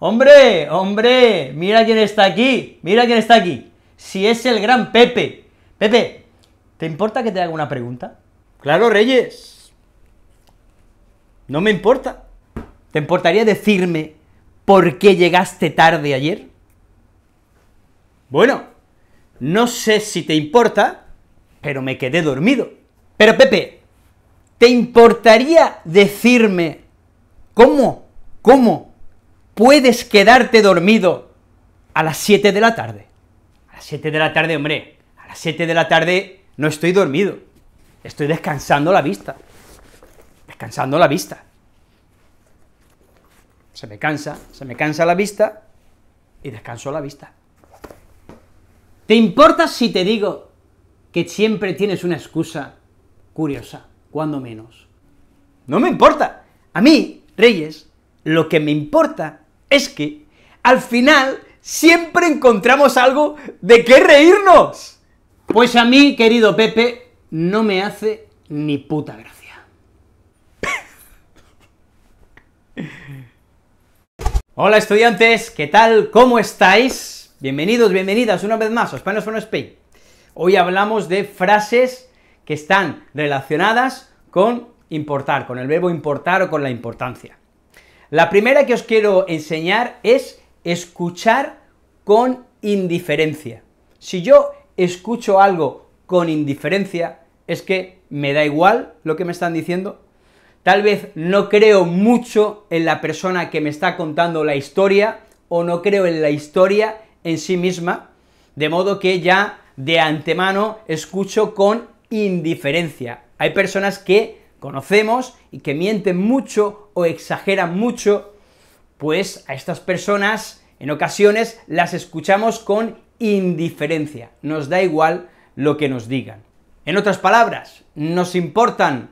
Hombre, hombre, mira quién está aquí, mira quién está aquí. Si es el gran Pepe. Pepe, ¿te importa que te haga una pregunta? Claro, Reyes. No me importa. ¿Te importaría decirme por qué llegaste tarde ayer? Bueno, no sé si te importa, pero me quedé dormido. Pero Pepe, ¿te importaría decirme cómo, cómo puedes quedarte dormido a las 7 de la tarde. A las 7 de la tarde, hombre, a las 7 de la tarde no estoy dormido, estoy descansando la vista, descansando la vista. Se me cansa, se me cansa la vista y descanso la vista. ¿Te importa si te digo que siempre tienes una excusa curiosa, cuando menos? No me importa. A mí, Reyes, lo que me importa es que al final siempre encontramos algo de qué reírnos. Pues a mí, querido Pepe, no me hace ni puta gracia. Hola estudiantes, ¿qué tal? ¿Cómo estáis? Bienvenidos, bienvenidas una vez más a Spanish for Spain. Hoy hablamos de frases que están relacionadas con importar, con el verbo importar o con la importancia. La primera que os quiero enseñar es escuchar con indiferencia. Si yo escucho algo con indiferencia, es que me da igual lo que me están diciendo. Tal vez no creo mucho en la persona que me está contando la historia o no creo en la historia en sí misma, de modo que ya de antemano escucho con indiferencia. Hay personas que conocemos y que mienten mucho o mucho, pues a estas personas en ocasiones las escuchamos con indiferencia, nos da igual lo que nos digan. En otras palabras, nos importan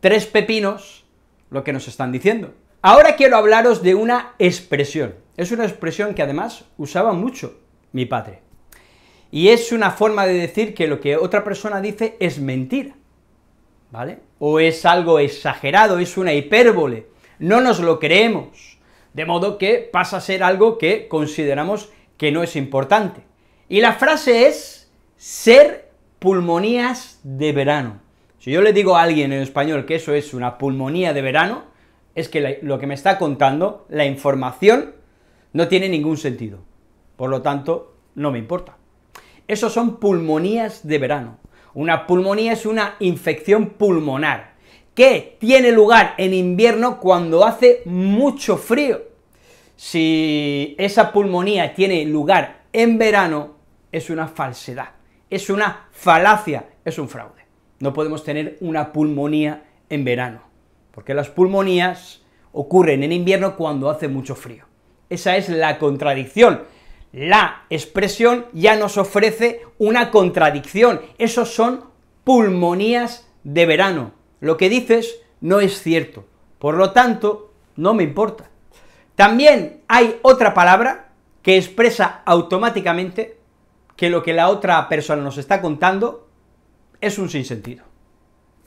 tres pepinos lo que nos están diciendo. Ahora quiero hablaros de una expresión. Es una expresión que además usaba mucho mi padre. Y es una forma de decir que lo que otra persona dice es mentira, ¿vale? O es algo exagerado, es una hipérbole, no nos lo creemos, de modo que pasa a ser algo que consideramos que no es importante. Y la frase es ser pulmonías de verano. Si yo le digo a alguien en español que eso es una pulmonía de verano, es que lo que me está contando, la información, no tiene ningún sentido. Por lo tanto, no me importa. Eso son pulmonías de verano. Una pulmonía es una infección pulmonar que tiene lugar en invierno cuando hace mucho frío. Si esa pulmonía tiene lugar en verano, es una falsedad, es una falacia, es un fraude. No podemos tener una pulmonía en verano, porque las pulmonías ocurren en invierno cuando hace mucho frío. Esa es la contradicción. La expresión ya nos ofrece una contradicción. Esos son pulmonías de verano. Lo que dices no es cierto, por lo tanto, no me importa. También hay otra palabra que expresa automáticamente que lo que la otra persona nos está contando es un sinsentido.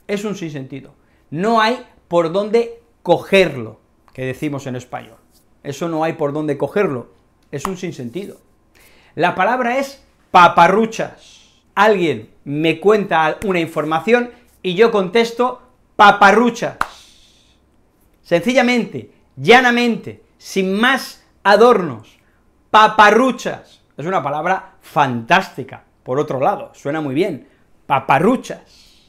Es un sinsentido. No hay por dónde cogerlo, que decimos en español. Eso no hay por dónde cogerlo. Es un sinsentido. La palabra es paparruchas. Alguien me cuenta una información y yo contesto, paparruchas. Sencillamente, llanamente, sin más adornos, paparruchas. Es una palabra fantástica, por otro lado, suena muy bien. Paparruchas,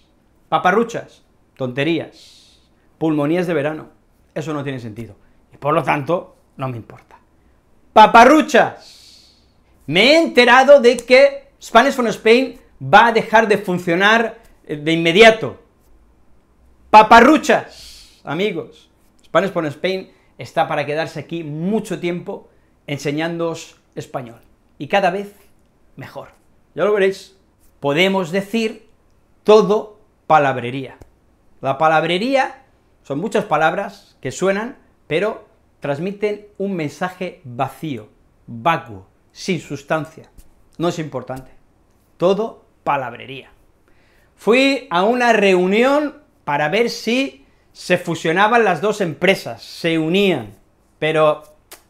paparruchas, tonterías, pulmonías de verano, eso no tiene sentido. Y por lo tanto, no me importa. Paparruchas. Me he enterado de que Spanish from Spain va a dejar de funcionar eh, de inmediato. Paparruchas, amigos. Spanish por Spain está para quedarse aquí mucho tiempo enseñándoos español. Y cada vez mejor. Ya lo veréis. Podemos decir todo palabrería. La palabrería son muchas palabras que suenan, pero transmiten un mensaje vacío, vacuo, sin sustancia. No es importante. Todo palabrería. Fui a una reunión para ver si se fusionaban las dos empresas, se unían, pero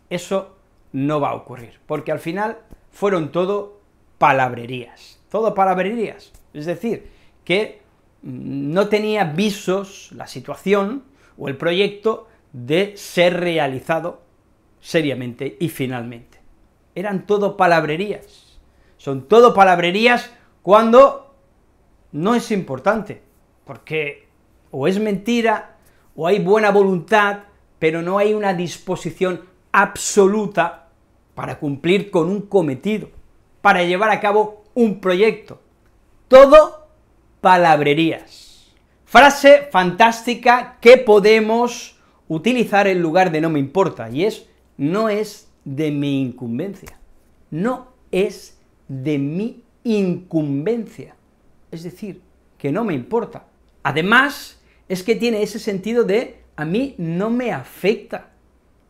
eso no va a ocurrir, porque al final fueron todo palabrerías, todo palabrerías, es decir, que no tenía visos la situación o el proyecto de ser realizado seriamente y finalmente. Eran todo palabrerías, son todo palabrerías cuando no es importante, porque o es mentira o hay buena voluntad, pero no hay una disposición absoluta para cumplir con un cometido, para llevar a cabo un proyecto. Todo palabrerías. Frase fantástica que podemos utilizar en lugar de no me importa, y es no es de mi incumbencia. No es de mi incumbencia es decir, que no me importa. Además, es que tiene ese sentido de a mí no me afecta.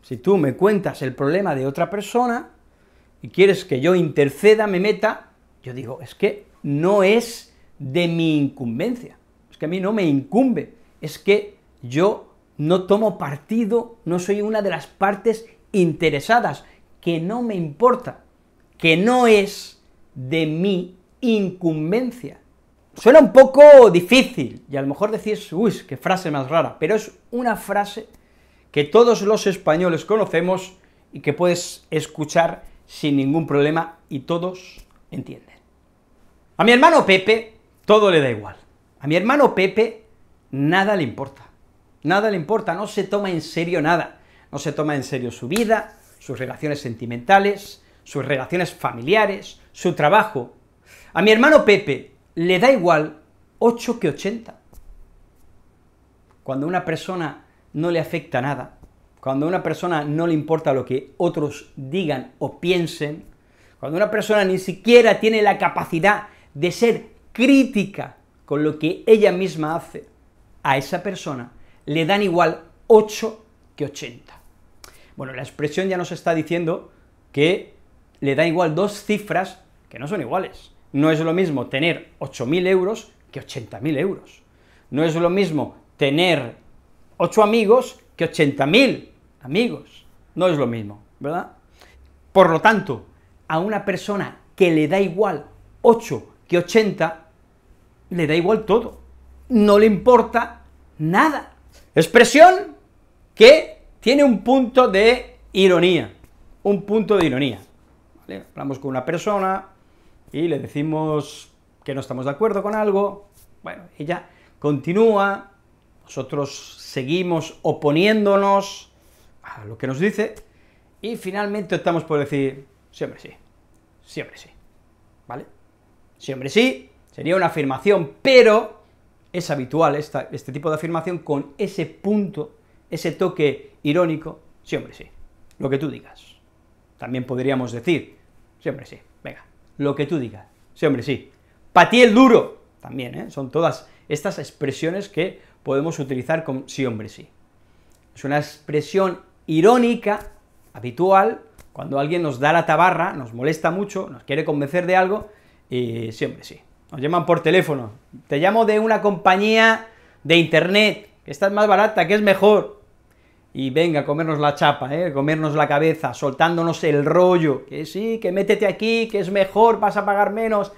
Si tú me cuentas el problema de otra persona y quieres que yo interceda, me meta, yo digo, es que no es de mi incumbencia, es que a mí no me incumbe, es que yo no tomo partido, no soy una de las partes interesadas, que no me importa, que no es de mi incumbencia. Suena un poco difícil y a lo mejor decís, uy, qué frase más rara, pero es una frase que todos los españoles conocemos y que puedes escuchar sin ningún problema y todos entienden. A mi hermano Pepe todo le da igual. A mi hermano Pepe nada le importa. Nada le importa, no se toma en serio nada. No se toma en serio su vida, sus relaciones sentimentales, sus relaciones familiares, su trabajo. A mi hermano Pepe le da igual 8 que 80. Cuando a una persona no le afecta nada, cuando a una persona no le importa lo que otros digan o piensen, cuando una persona ni siquiera tiene la capacidad de ser crítica con lo que ella misma hace, a esa persona le dan igual 8 que 80. Bueno, la expresión ya nos está diciendo que le da igual dos cifras que no son iguales. No es lo mismo tener 8.000 euros que 80.000 euros. No es lo mismo tener 8 amigos que 80.000 amigos. No es lo mismo, ¿verdad? Por lo tanto, a una persona que le da igual 8 que 80, le da igual todo. No le importa nada. Expresión que tiene un punto de ironía. Un punto de ironía. Hablamos con una persona, y le decimos que no estamos de acuerdo con algo, bueno, ella continúa, nosotros seguimos oponiéndonos a lo que nos dice y finalmente optamos por decir, siempre sí, siempre sí, ¿vale? Siempre sí, sería una afirmación, pero es habitual este tipo de afirmación con ese punto, ese toque irónico, siempre sí, lo que tú digas. También podríamos decir, siempre sí, venga, lo que tú digas. Sí, hombre, sí. Pa' ti el duro. También, ¿eh? Son todas estas expresiones que podemos utilizar con sí, hombre, sí. Es una expresión irónica, habitual, cuando alguien nos da la tabarra, nos molesta mucho, nos quiere convencer de algo, y hombre sí. Nos llaman por teléfono. Te llamo de una compañía de internet, que es más barata, que es mejor y venga, comernos la chapa, ¿eh? comernos la cabeza, soltándonos el rollo, que sí, que métete aquí, que es mejor, vas a pagar menos.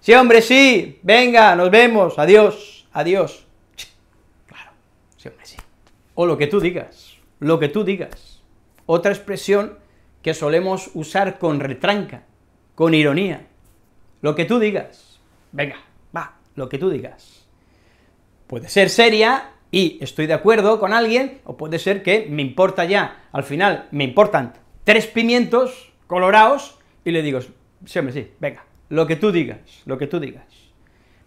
Sí, hombre, sí, venga, nos vemos, adiós, adiós. Claro, sí, hombre, sí. O lo que tú digas, lo que tú digas. Otra expresión que solemos usar con retranca, con ironía. Lo que tú digas, venga, va, lo que tú digas. Puede ser seria y estoy de acuerdo con alguien, o puede ser que me importa ya, al final me importan tres pimientos colorados y le digo, sí, hombre, sí, venga, lo que tú digas, lo que tú digas.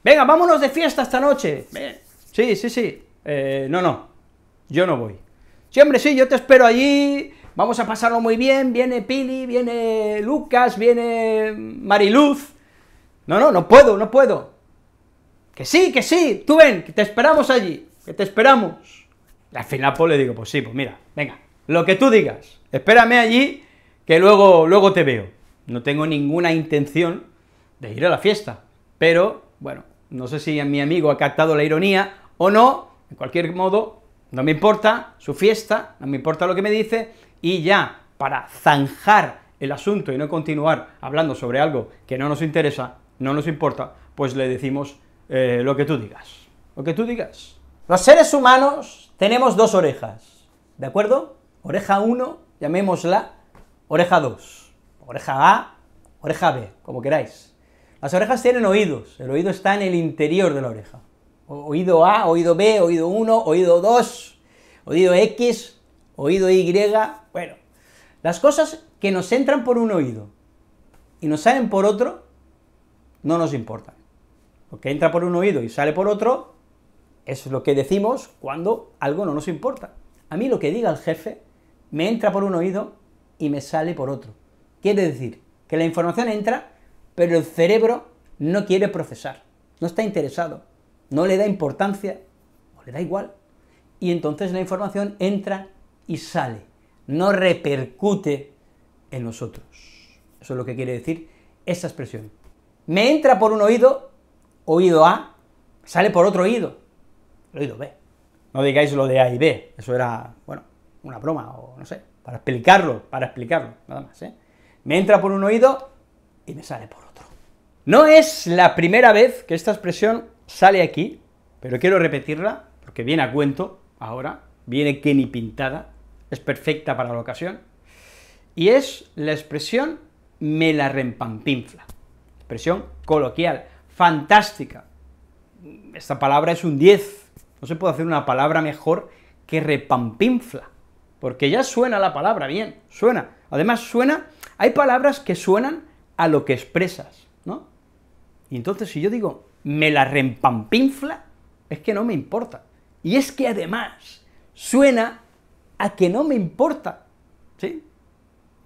Venga, vámonos de fiesta esta noche. Sí, sí, sí. Eh, no, no, yo no voy. Sí, hombre, sí, yo te espero allí, vamos a pasarlo muy bien, viene Pili, viene Lucas, viene Mariluz. No, no, no puedo, no puedo. Que sí, que sí, tú ven, que te esperamos allí te esperamos. Y al final pues, le digo, pues sí, pues mira, venga, lo que tú digas, espérame allí, que luego, luego te veo. No tengo ninguna intención de ir a la fiesta, pero, bueno, no sé si mi amigo ha captado la ironía o no, en cualquier modo, no me importa su fiesta, no me importa lo que me dice, y ya, para zanjar el asunto y no continuar hablando sobre algo que no nos interesa, no nos importa, pues le decimos eh, lo que tú digas, lo que tú digas. Los seres humanos tenemos dos orejas, ¿de acuerdo? Oreja 1, llamémosla oreja 2, oreja A, oreja B, como queráis. Las orejas tienen oídos, el oído está en el interior de la oreja. Oído A, oído B, oído 1, oído 2, oído X, oído Y, bueno, las cosas que nos entran por un oído y nos salen por otro, no nos importan. porque entra por un oído y sale por otro, es lo que decimos cuando algo no nos importa. A mí lo que diga el jefe me entra por un oído y me sale por otro. Quiere decir que la información entra, pero el cerebro no quiere procesar, no está interesado, no le da importancia o le da igual. Y entonces la información entra y sale, no repercute en nosotros. Eso es lo que quiere decir esa expresión. Me entra por un oído, oído A, sale por otro oído el oído B. No digáis lo de A y B, eso era, bueno, una broma o no sé, para explicarlo, para explicarlo, nada más, ¿eh? Me entra por un oído y me sale por otro. No es la primera vez que esta expresión sale aquí, pero quiero repetirla porque viene a cuento ahora, viene que ni pintada, es perfecta para la ocasión, y es la expresión me la rempampinfla, expresión coloquial, fantástica. Esta palabra es un 10, no se puede hacer una palabra mejor que repampinfla, porque ya suena la palabra bien, suena. Además suena, hay palabras que suenan a lo que expresas, ¿no? Y entonces si yo digo, me la repampinfla, es que no me importa. Y es que además suena a que no me importa, ¿sí?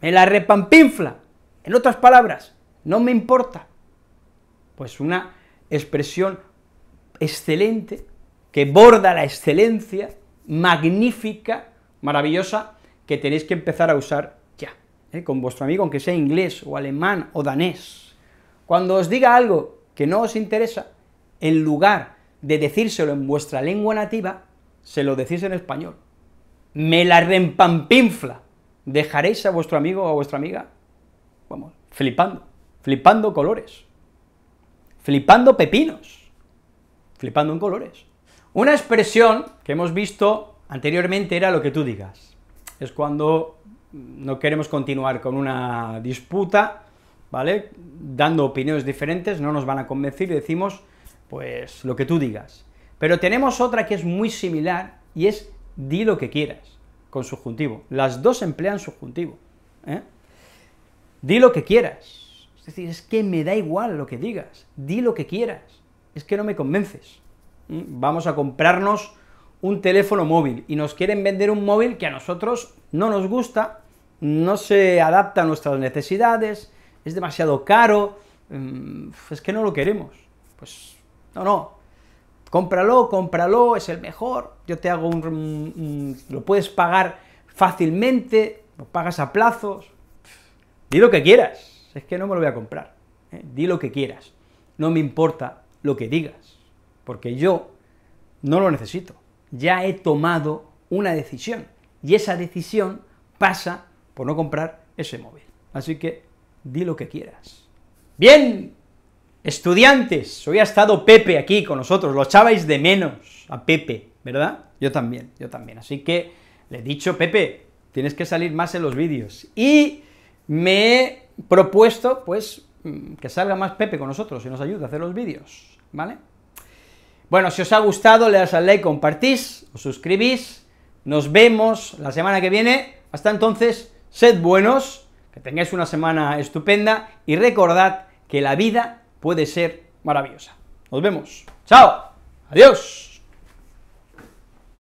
Me la repampinfla. En otras palabras, no me importa. Pues una expresión excelente que borda la excelencia magnífica, maravillosa, que tenéis que empezar a usar ya, ¿eh? con vuestro amigo, aunque sea inglés o alemán o danés. Cuando os diga algo que no os interesa, en lugar de decírselo en vuestra lengua nativa, se lo decís en español. Me la rempampinfla. Dejaréis a vuestro amigo o a vuestra amiga, vamos, flipando, flipando colores, flipando pepinos, flipando en colores. Una expresión que hemos visto anteriormente era lo que tú digas. Es cuando no queremos continuar con una disputa, ¿vale? Dando opiniones diferentes, no nos van a convencer y decimos, pues, lo que tú digas. Pero tenemos otra que es muy similar y es di lo que quieras, con subjuntivo. Las dos emplean subjuntivo. ¿eh? Di lo que quieras. Es decir, es que me da igual lo que digas, di lo que quieras, es que no me convences. Vamos a comprarnos un teléfono móvil y nos quieren vender un móvil que a nosotros no nos gusta, no se adapta a nuestras necesidades, es demasiado caro, es que no lo queremos. Pues no, no, cómpralo, cómpralo, es el mejor, yo te hago un... lo puedes pagar fácilmente, lo pagas a plazos, di lo que quieras, es que no me lo voy a comprar, ¿eh? di lo que quieras, no me importa lo que digas porque yo no lo necesito. Ya he tomado una decisión y esa decisión pasa por no comprar ese móvil. Así que di lo que quieras. Bien, estudiantes, hoy ha estado Pepe aquí con nosotros, lo echabais de menos a Pepe, ¿verdad? Yo también, yo también. Así que le he dicho, Pepe, tienes que salir más en los vídeos. Y me he propuesto, pues, mm, que salga más Pepe con nosotros y nos ayude a hacer los vídeos, ¿vale? Bueno, si os ha gustado, le das al like, compartís, os suscribís, nos vemos la semana que viene, hasta entonces, sed buenos, que tengáis una semana estupenda y recordad que la vida puede ser maravillosa. Nos vemos. Chao. Adiós.